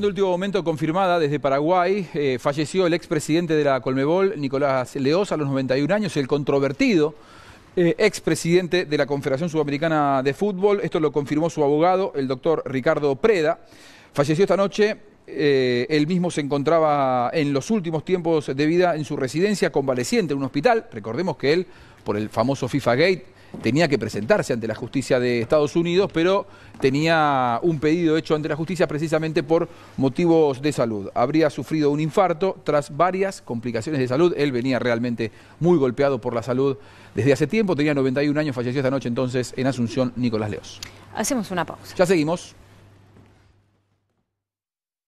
de último momento confirmada desde Paraguay. Eh, falleció el expresidente de la Colmebol, Nicolás Leosa, a los 91 años, el controvertido eh, expresidente de la Confederación Sudamericana de Fútbol. Esto lo confirmó su abogado, el doctor Ricardo Preda. Falleció esta noche. Eh, él mismo se encontraba en los últimos tiempos de vida en su residencia convaleciente en un hospital. Recordemos que él, por el famoso FIFA Gate, tenía que presentarse ante la justicia de Estados Unidos, pero tenía un pedido hecho ante la justicia precisamente por motivos de salud. Habría sufrido un infarto tras varias complicaciones de salud. Él venía realmente muy golpeado por la salud desde hace tiempo, tenía 91 años, falleció esta noche entonces en Asunción Nicolás Leos. Hacemos una pausa. Ya seguimos.